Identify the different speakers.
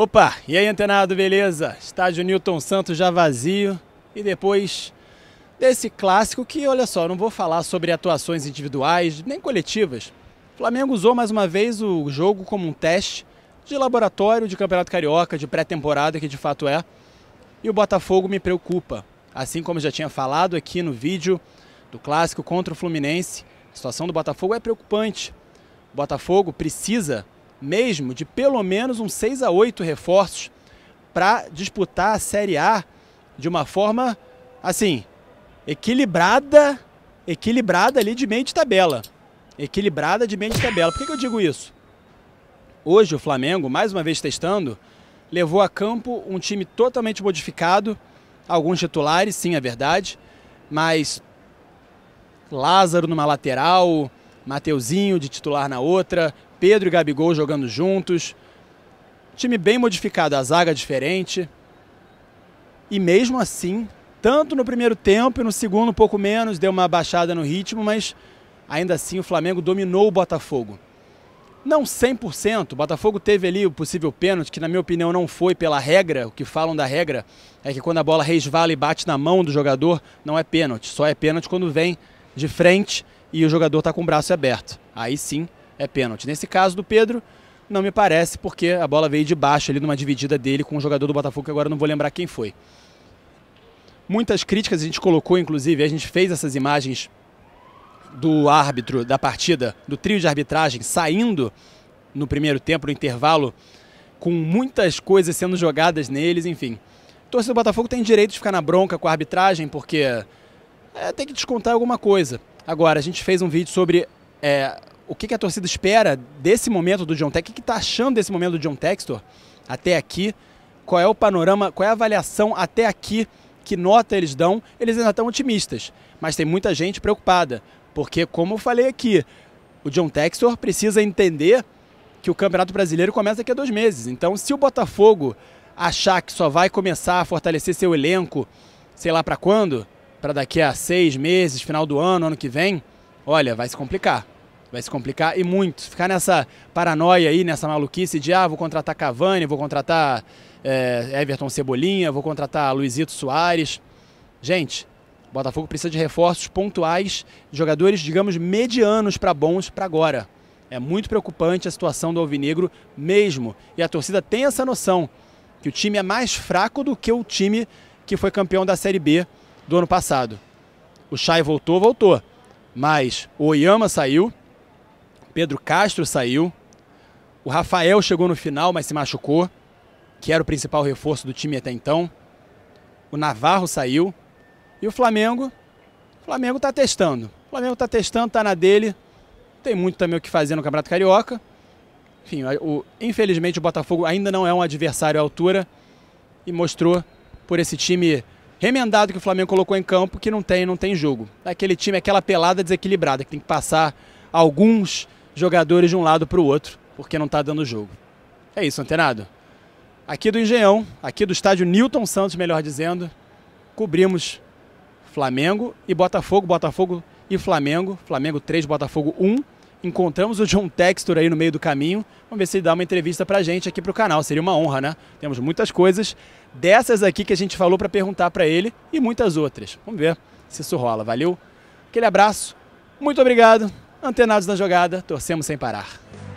Speaker 1: Opa, e aí antenado, beleza? Estádio Newton Santos já vazio e depois desse clássico que, olha só, não vou falar sobre atuações individuais nem coletivas. O Flamengo usou mais uma vez o jogo como um teste de laboratório de Campeonato Carioca, de pré-temporada, que de fato é. E o Botafogo me preocupa. Assim como já tinha falado aqui no vídeo do clássico contra o Fluminense, a situação do Botafogo é preocupante. O Botafogo precisa mesmo de pelo menos uns 6 a 8 reforços para disputar a Série A de uma forma assim, equilibrada, equilibrada ali de meio de tabela. Equilibrada de meio de tabela. Por que, que eu digo isso? Hoje o Flamengo, mais uma vez testando, levou a campo um time totalmente modificado, alguns titulares, sim, é verdade, mas Lázaro numa lateral, Mateuzinho de titular na outra, Pedro e Gabigol jogando juntos. Time bem modificado, a zaga diferente. E mesmo assim, tanto no primeiro tempo e no segundo um pouco menos, deu uma baixada no ritmo, mas ainda assim o Flamengo dominou o Botafogo. Não 100%, o Botafogo teve ali o possível pênalti, que na minha opinião não foi pela regra, o que falam da regra é que quando a bola resvala e bate na mão do jogador, não é pênalti, só é pênalti quando vem de frente e o jogador está com o braço aberto. Aí sim é pênalti. Nesse caso do Pedro, não me parece, porque a bola veio de baixo ali numa dividida dele com o um jogador do Botafogo, que agora não vou lembrar quem foi. Muitas críticas a gente colocou, inclusive, a gente fez essas imagens do árbitro da partida, do trio de arbitragem, saindo no primeiro tempo, no intervalo, com muitas coisas sendo jogadas neles, enfim. O torcedor do Botafogo tem direito de ficar na bronca com a arbitragem, porque é, tem que descontar alguma coisa. Agora, a gente fez um vídeo sobre é, o que, que, a torcida espera desse momento do John Textor, o que está achando desse momento do John Textor até aqui, qual é o panorama, qual é a avaliação até aqui, que nota eles dão, eles ainda estão otimistas, mas tem muita gente preocupada, porque como eu falei aqui, o John Textor precisa entender que o Campeonato Brasileiro começa daqui a dois meses, então se o Botafogo achar que só vai começar a fortalecer seu elenco, sei lá para quando, para daqui a seis meses, final do ano, ano que vem, olha, vai se complicar. Vai se complicar e muito. Ficar nessa paranoia aí, nessa maluquice de, ah, vou contratar Cavani, vou contratar é, Everton Cebolinha, vou contratar Luizito Soares. Gente, o Botafogo precisa de reforços pontuais, jogadores, digamos, medianos para bons para agora. É muito preocupante a situação do Alvinegro mesmo. E a torcida tem essa noção que o time é mais fraco do que o time que foi campeão da Série B do ano passado. O Chay voltou, voltou. Mas o Oyama saiu, Pedro Castro saiu, o Rafael chegou no final, mas se machucou, que era o principal reforço do time até então. O Navarro saiu. E o Flamengo, o Flamengo está testando. O Flamengo está testando, está na dele. Tem muito também o que fazer no Campeonato Carioca. Enfim, o, infelizmente o Botafogo ainda não é um adversário à altura e mostrou por esse time remendado que o Flamengo colocou em campo que não tem, não tem jogo. Aquele time, aquela pelada desequilibrada, que tem que passar alguns jogadores de um lado para o outro, porque não está dando jogo. É isso, antenado. Aqui do Engenhão, aqui do estádio Newton Santos, melhor dizendo, cobrimos Flamengo e Botafogo, Botafogo e Flamengo, Flamengo 3, Botafogo 1 encontramos o John Textor aí no meio do caminho. Vamos ver se ele dá uma entrevista pra gente aqui pro canal. Seria uma honra, né? Temos muitas coisas dessas aqui que a gente falou para perguntar para ele e muitas outras. Vamos ver se isso rola. Valeu. Aquele abraço. Muito obrigado. Antenados na jogada, torcemos sem parar.